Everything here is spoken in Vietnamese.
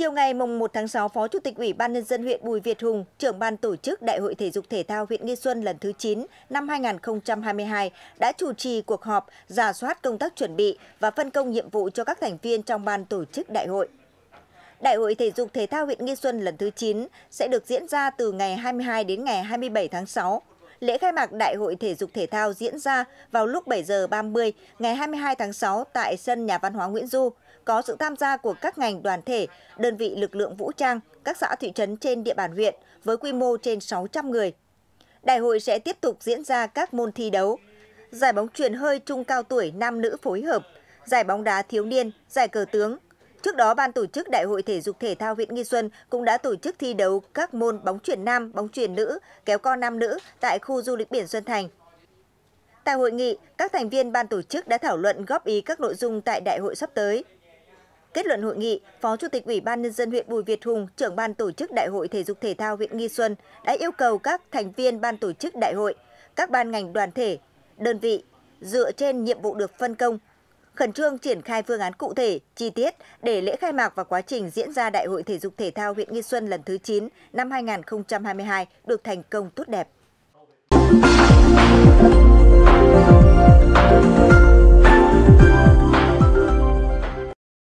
Chiều ngày mùng 1 tháng 6, Phó Chủ tịch Ủy ban nhân dân huyện Bùi Việt Hùng, trưởng ban tổ chức Đại hội thể dục thể thao huyện Nghi Xuân lần thứ 9 năm 2022 đã chủ trì cuộc họp giả soát công tác chuẩn bị và phân công nhiệm vụ cho các thành viên trong ban tổ chức đại hội. Đại hội thể dục thể thao huyện Nghi Xuân lần thứ 9 sẽ được diễn ra từ ngày 22 đến ngày 27 tháng 6 Lễ khai mạc Đại hội Thể dục Thể thao diễn ra vào lúc 7 giờ 30 ngày 22 tháng 6 tại sân nhà văn hóa Nguyễn Du, có sự tham gia của các ngành đoàn thể, đơn vị lực lượng vũ trang, các xã thị trấn trên địa bàn huyện với quy mô trên 600 người. Đại hội sẽ tiếp tục diễn ra các môn thi đấu, giải bóng truyền hơi trung cao tuổi nam nữ phối hợp, giải bóng đá thiếu niên, giải cờ tướng, Trước đó, Ban tổ chức Đại hội Thể dục Thể thao huyện Nghi Xuân cũng đã tổ chức thi đấu các môn bóng chuyển nam, bóng chuyển nữ, kéo co nam nữ tại khu du lịch biển Xuân Thành. Tại hội nghị, các thành viên ban tổ chức đã thảo luận góp ý các nội dung tại đại hội sắp tới. Kết luận hội nghị, Phó Chủ tịch Ủy ban Nhân dân huyện Bùi Việt Hùng, trưởng ban tổ chức Đại hội Thể dục Thể thao huyện Nghi Xuân đã yêu cầu các thành viên ban tổ chức đại hội, các ban ngành đoàn thể, đơn vị dựa trên nhiệm vụ được phân công khẩn trương triển khai phương án cụ thể, chi tiết để lễ khai mạc và quá trình diễn ra Đại hội Thể dục Thể thao huyện Nghi Xuân lần thứ 9 năm 2022 được thành công tốt đẹp.